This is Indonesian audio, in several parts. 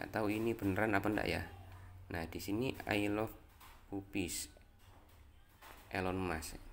nggak tahu ini beneran apa enggak ya nah di sini I love puppies Elon Musk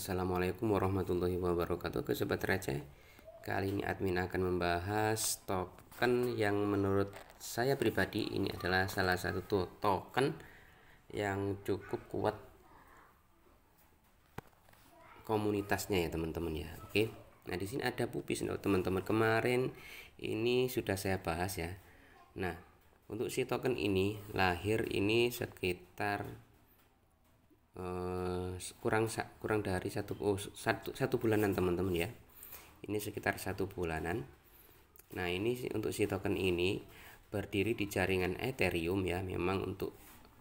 Assalamualaikum warahmatullahi wabarakatuh ke sobat receh kali ini admin akan membahas token yang menurut saya pribadi ini adalah salah satu token yang cukup kuat komunitasnya ya teman-teman ya oke nah di sini ada pupis teman-teman kemarin ini sudah saya bahas ya nah untuk si token ini lahir ini sekitar Eh, kurang kurang dari satu, oh, satu satu bulanan teman-teman ya ini sekitar satu bulanan nah ini untuk si token ini berdiri di jaringan Ethereum ya memang untuk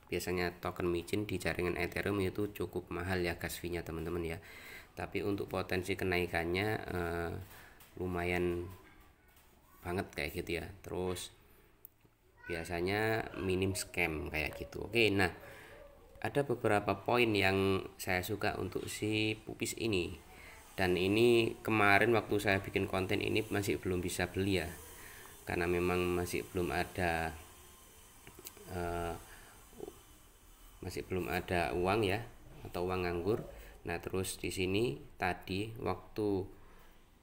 biasanya token micin di jaringan Ethereum itu cukup mahal ya gas fee-nya teman-teman ya tapi untuk potensi kenaikannya eh, lumayan banget kayak gitu ya terus biasanya minim scam kayak gitu oke nah ada beberapa poin yang saya suka untuk si pupis ini dan ini kemarin waktu saya bikin konten ini masih belum bisa beli ya karena memang masih belum ada uh, masih belum ada uang ya atau uang nganggur nah terus di sini tadi waktu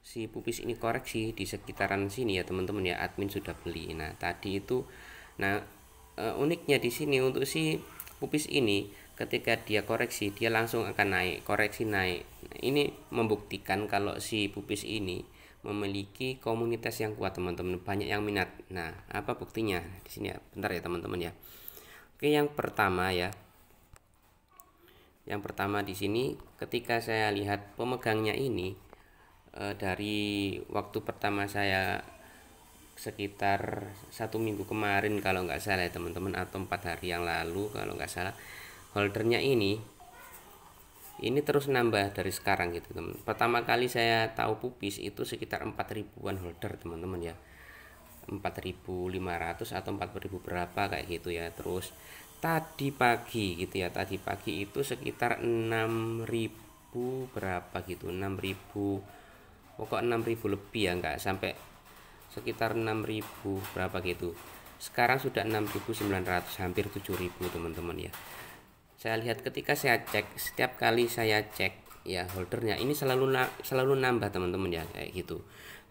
si pupis ini koreksi di sekitaran sini ya teman-teman ya admin sudah beli nah tadi itu nah uh, uniknya di sini untuk si pupis ini ketika dia koreksi dia langsung akan naik koreksi naik nah, ini membuktikan kalau si pupis ini memiliki komunitas yang kuat teman-teman banyak yang minat nah apa buktinya di sini ya bentar ya teman-teman ya oke yang pertama ya yang pertama di sini ketika saya lihat pemegangnya ini eh, dari waktu pertama saya sekitar satu minggu kemarin kalau nggak salah ya teman-teman atau empat hari yang lalu kalau nggak salah holdernya ini ini terus nambah dari sekarang gitu teman pertama kali saya tahu pupis itu sekitar 4000-an holder teman-teman ya 4.500 atau 4.000 berapa kayak gitu ya terus tadi pagi gitu ya tadi pagi itu sekitar 6000 berapa gitu 6000 pokok 6000 lebih ya enggak sampai sekitar 6000 berapa gitu sekarang sudah 6900 hampir 7000 teman-teman ya saya lihat ketika saya cek setiap kali saya cek ya holdernya ini selalu na selalu nambah teman-teman ya kayak gitu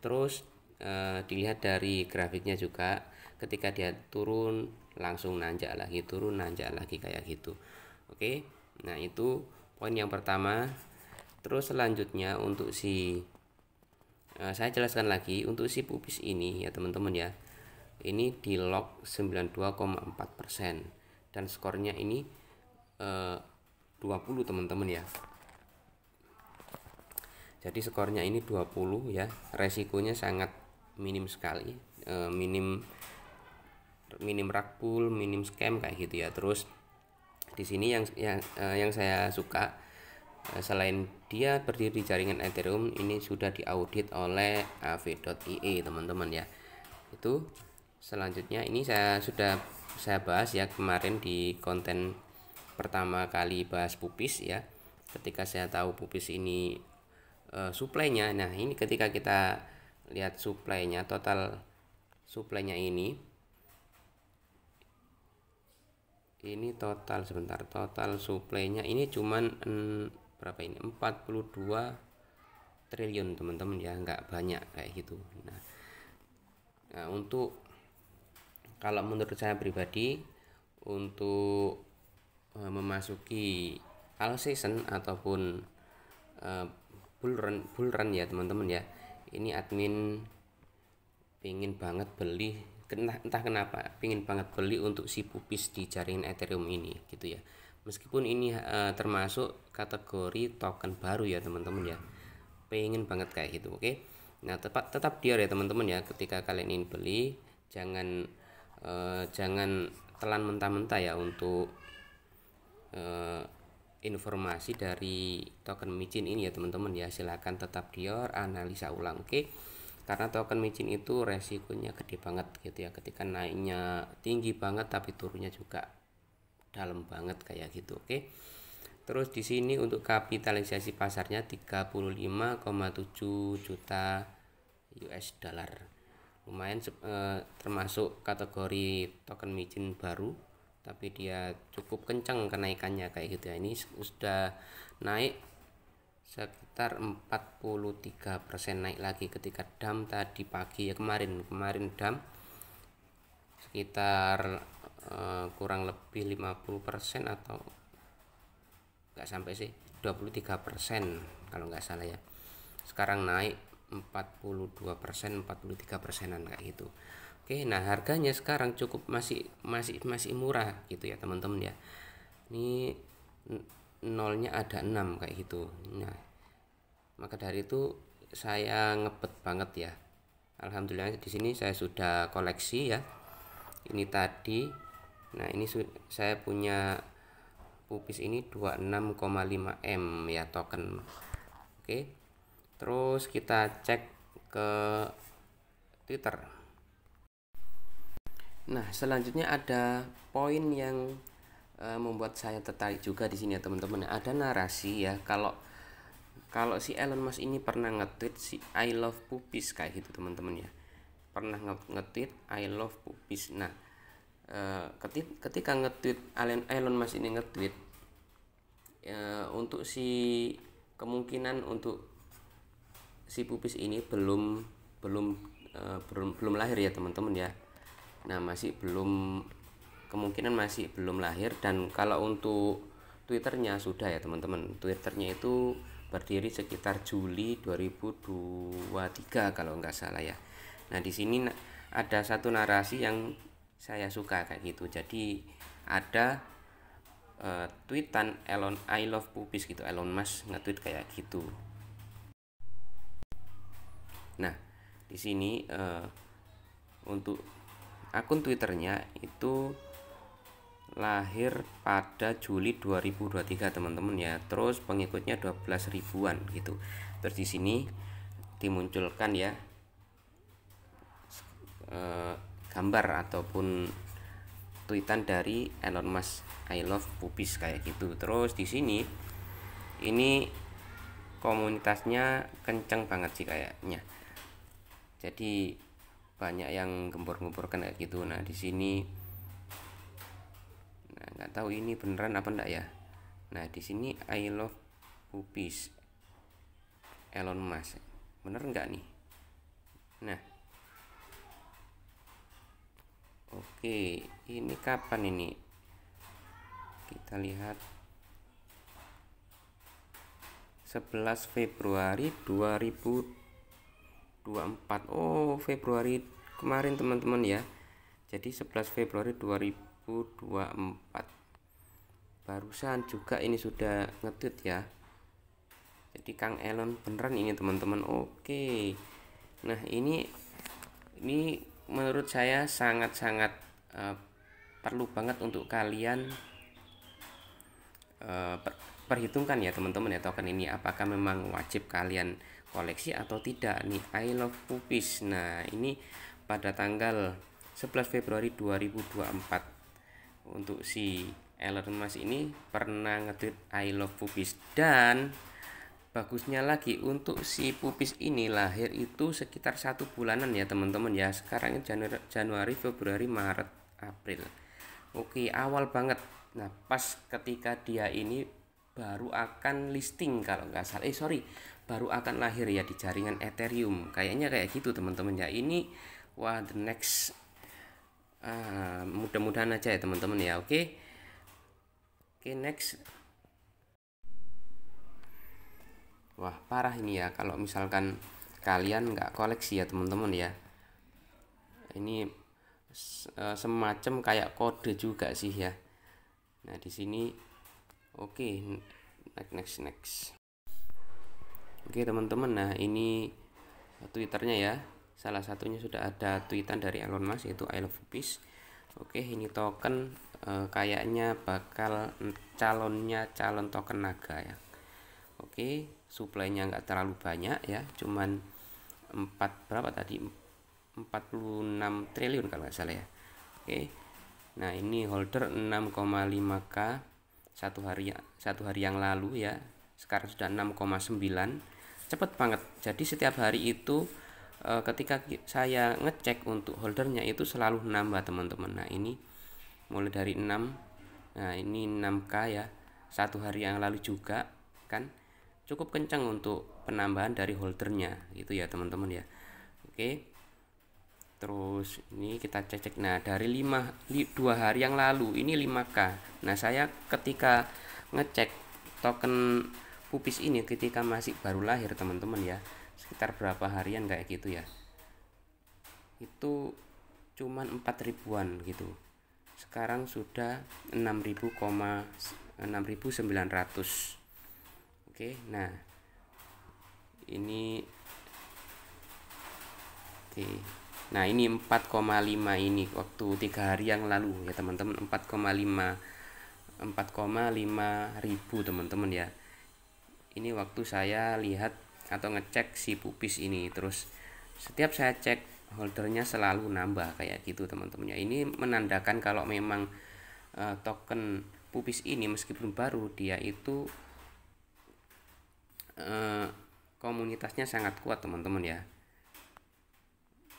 terus e, dilihat dari grafiknya juga ketika dia turun langsung nanjak lagi turun nanjak lagi kayak gitu oke nah itu poin yang pertama terus selanjutnya untuk si Eh, saya jelaskan lagi untuk si pubis ini ya teman-teman ya ini di log 92,4% dan skornya ini eh, 20 teman-teman ya jadi skornya ini 20 ya resikonya sangat minim sekali eh, minim minim rakul minim scam kayak gitu ya terus di sini yang yang eh, yang saya suka Eh, selain dia berdiri di jaringan Ethereum ini sudah diaudit oleh av.ie eh, teman-teman ya itu selanjutnya ini saya sudah saya bahas ya kemarin di konten pertama kali bahas pupis ya ketika saya tahu pupis ini e, suplainya nah ini ketika kita lihat suplainya total suplainya ini ini total sebentar total suplainya ini cuman berapa ini 42 triliun teman-teman ya nggak banyak kayak gitu nah, nah untuk kalau menurut saya pribadi untuk uh, memasuki all season ataupun uh, bull run bull run ya teman-teman ya ini admin pingin banget beli entah kenapa pingin banget beli untuk si pupis di jaringan ethereum ini gitu ya meskipun ini uh, termasuk kategori token baru ya teman-teman ya pengen banget kayak gitu oke okay? nah tetap tetap dior ya teman-teman ya ketika kalian ingin beli jangan uh, jangan telan mentah-mentah ya untuk uh, informasi dari token micin ini ya teman-teman ya silahkan tetap dior analisa ulang oke okay? karena token micin itu resikonya gede banget gitu ya ketika naiknya tinggi banget tapi turunnya juga dalam banget kayak gitu oke okay? terus di sini untuk kapitalisasi pasarnya 35,7 juta US dollar lumayan eh, termasuk kategori token micin baru tapi dia cukup kencang kenaikannya kayak gitu ya ini sudah naik sekitar 43% naik lagi ketika dam tadi pagi ya kemarin kemarin dam sekitar uh, kurang lebih 50% atau enggak sampai sih 23% kalau nggak salah ya sekarang naik 42% 43 persenan kayak gitu Oke nah harganya sekarang cukup masih masih masih murah gitu ya teman-teman ya ini nolnya ada 6 kayak gitu nah maka dari itu saya ngebet banget ya Alhamdulillah di sini saya sudah koleksi ya ini tadi nah ini saya punya pupis ini 26,5 M ya token oke terus kita cek ke Twitter nah selanjutnya ada poin yang e, membuat saya tertarik juga di sini ya teman-teman ada narasi ya kalau kalau si Elon Musk ini pernah nge-tweet si I love pupis kayak gitu teman-teman ya pernah ngetit I love pupis nah eh, ketik ketika, ngetit ngetweet Elon, Elon Mas ini ngetit eh, untuk si kemungkinan untuk si pupis ini belum belum eh, belum belum lahir ya teman-teman ya nah masih belum kemungkinan masih belum lahir dan kalau untuk twitternya sudah ya teman-teman twitternya itu berdiri sekitar Juli 2023 kalau nggak salah ya Nah, di sini ada satu narasi yang saya suka kayak gitu. Jadi ada uh, tweetan Elon I love pupis gitu. Elon Musk nge-tweet kayak gitu. Nah, di sini uh, untuk akun Twitternya itu lahir pada Juli 2023 teman-teman ya. Terus pengikutnya 12 ribuan gitu. Terus di sini dimunculkan ya eh, gambar ataupun tweetan dari Elon Musk I love pupis kayak gitu terus di sini ini komunitasnya kenceng banget sih kayaknya jadi banyak yang gembor gembor kayak gitu nah di sini nah nggak tahu ini beneran apa enggak ya nah di sini I love pupis Elon Musk bener nggak nih nah Oke, ini kapan ini? Kita lihat 11 Februari 2024. Oh, Februari kemarin teman-teman ya. Jadi 11 Februari 2024. Barusan juga ini sudah ngetut ya. Jadi Kang Elon beneran ini teman-teman. Oke. Nah, ini ini menurut saya sangat-sangat uh, perlu banget untuk kalian uh, per perhitungkan ya teman-teman ya token ini apakah memang wajib kalian koleksi atau tidak nih I love pupis nah ini pada tanggal 11 Februari 2024 untuk si Elon Musk ini pernah ngetweet I love pupis dan bagusnya lagi untuk si pupis ini lahir itu sekitar satu bulanan ya teman-teman ya sekarang Januari, Januari Februari Maret April Oke awal banget nah pas ketika dia ini baru akan listing kalau nggak salah eh sorry baru akan lahir ya di jaringan Ethereum kayaknya kayak gitu teman-teman ya ini wah the next uh, mudah-mudahan aja ya teman-teman ya oke okay? oke okay, next wah parah ini ya kalau misalkan kalian nggak koleksi ya teman-teman ya ini eh, semacam kayak kode juga sih ya nah di sini oke okay, next next next oke okay, teman-teman nah ini twitternya ya salah satunya sudah ada tweetan dari Elon Musk yaitu I love peace oke ini token e, kayaknya bakal calonnya calon token naga ya oke suplainya nggak terlalu banyak ya cuman 4 berapa tadi 46 triliun kalau nggak salah ya oke nah ini holder 6,5k satu hari satu hari yang lalu ya sekarang sudah 6,9 cepet banget jadi setiap hari itu eh, ketika saya ngecek untuk holdernya itu selalu nambah teman-teman nah ini mulai dari 6 nah ini 6k ya satu hari yang lalu juga kan cukup kencang untuk penambahan dari holdernya gitu ya teman-teman ya oke terus ini kita cek cek nah dari 5 dua hari yang lalu ini 5k nah saya ketika ngecek token pupis ini ketika masih baru lahir teman-teman ya sekitar berapa harian kayak gitu ya itu cuman 4 ribuan gitu sekarang sudah ratus oke nah ini oke nah ini 4,5 ini waktu tiga hari yang lalu ya teman-teman 4,5 4,5 ribu teman-teman ya ini waktu saya lihat atau ngecek si pupis ini terus setiap saya cek holdernya selalu nambah kayak gitu teman-teman ya ini menandakan kalau memang uh, token pupis ini meskipun baru dia itu Eh, komunitasnya sangat kuat teman-teman ya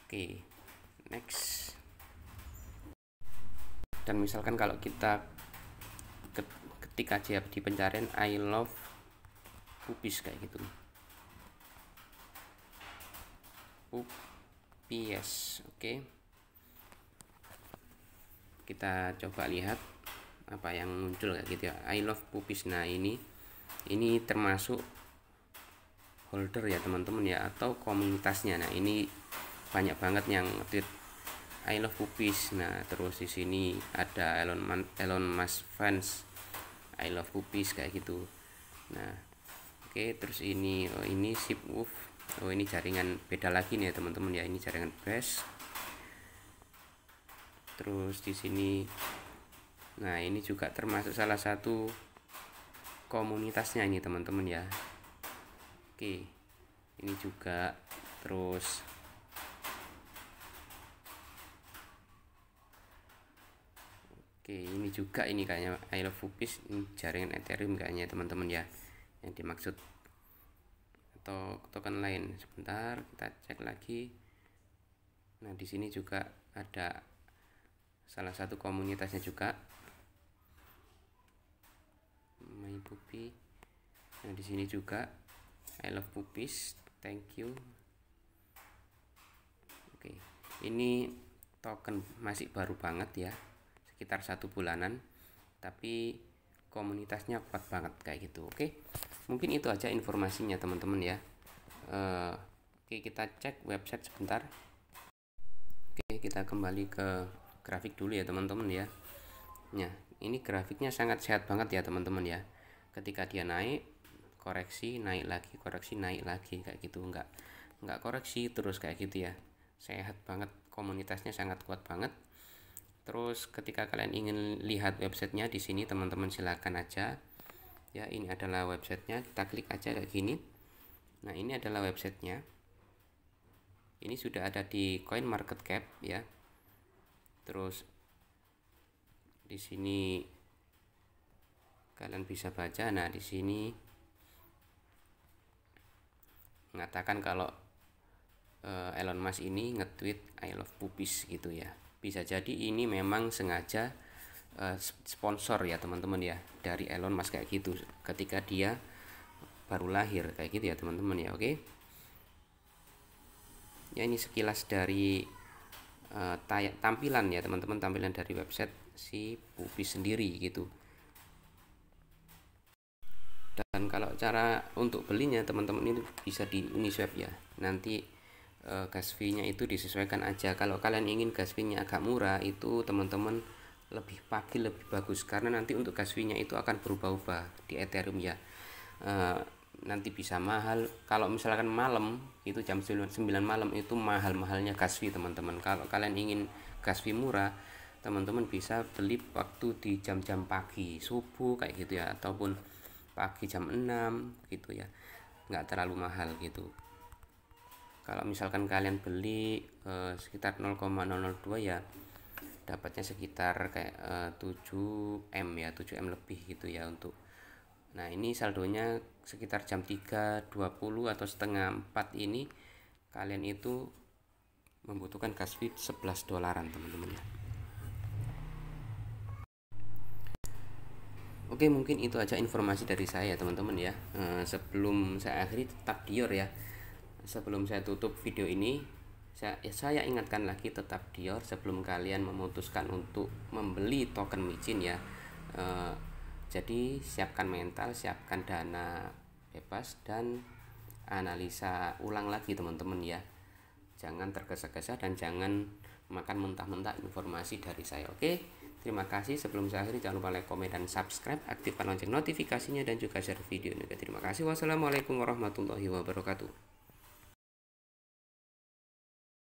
oke next dan misalkan kalau kita ketik aja di pencarian I love pupis kayak gitu pupis oke kita coba lihat apa yang muncul kayak gitu ya I love pupis nah ini ini termasuk stakeholder ya teman-teman ya atau komunitasnya nah ini banyak banget yang tweet I love pupis nah terus di sini ada Elon Man Elon Musk fans I love pupis kayak gitu nah oke okay, terus ini oh ini sip wolf oh ini jaringan beda lagi nih ya, teman-teman ya ini jaringan best terus di sini nah ini juga termasuk salah satu komunitasnya ini teman-teman ya oke ini juga terus oke ini juga ini kayaknya I love Fubis ini jaringan Ethereum kayaknya teman-teman ya yang dimaksud atau token lain sebentar kita cek lagi nah di sini juga ada salah satu komunitasnya juga My puppy nah di sini juga I love puppies. thank you oke ini token masih baru banget ya sekitar satu bulanan tapi komunitasnya kuat banget kayak gitu oke mungkin itu aja informasinya teman-teman ya eh, oke kita cek website sebentar oke kita kembali ke grafik dulu ya teman-teman ya Nah, ini grafiknya sangat sehat banget ya teman-teman ya. Ketika dia naik, koreksi naik lagi koreksi naik lagi kayak gitu nggak nggak koreksi terus kayak gitu ya sehat banget komunitasnya sangat kuat banget terus ketika kalian ingin lihat websitenya di sini teman-teman silahkan aja ya ini adalah websitenya kita klik aja kayak gini nah ini adalah websitenya ini sudah ada di coin market cap ya terus di sini kalian bisa baca nah di sini mengatakan kalau uh, Elon Musk ini nge-tweet I love Pupis gitu ya. Bisa jadi ini memang sengaja uh, sponsor ya teman-teman ya dari Elon Musk kayak gitu ketika dia baru lahir kayak gitu ya teman-teman ya, oke. Okay? Ya ini sekilas dari uh, tampilan ya teman-teman, tampilan dari website si Pupis sendiri gitu dan kalau cara untuk belinya teman-teman itu bisa di Uniswap ya nanti e, gas fee nya itu disesuaikan aja kalau kalian ingin gas fee nya agak murah itu teman-teman lebih pagi lebih bagus karena nanti untuk gas fee nya itu akan berubah-ubah di Ethereum ya e, nanti bisa mahal kalau misalkan malam itu jam 9 malam itu mahal-mahalnya gas fee teman-teman kalau kalian ingin gas fee murah teman-teman bisa beli waktu di jam-jam pagi subuh kayak gitu ya ataupun pagi jam 6 gitu ya nggak terlalu mahal gitu kalau misalkan kalian beli eh, sekitar 0,002 ya dapatnya sekitar kayak eh, 7M ya 7M lebih gitu ya untuk nah ini saldonya sekitar jam 3 20 atau setengah 4 ini kalian itu membutuhkan gas fee 11 dolaran teman-teman ya Oke mungkin itu aja informasi dari saya teman-teman ya eh, Sebelum saya akhiri tetap dior ya Sebelum saya tutup video ini saya, ya, saya ingatkan lagi tetap dior sebelum kalian memutuskan untuk membeli token micin ya eh, Jadi siapkan mental, siapkan dana bebas dan analisa ulang lagi teman-teman ya Jangan tergesa-gesa dan jangan makan mentah-mentah informasi dari saya oke okay? Terima kasih. Sebelum saya akhiri, jangan lupa like, komen, dan subscribe. Aktifkan lonceng notifikasinya dan juga share video ini. Terima kasih. Wassalamualaikum warahmatullahi wabarakatuh.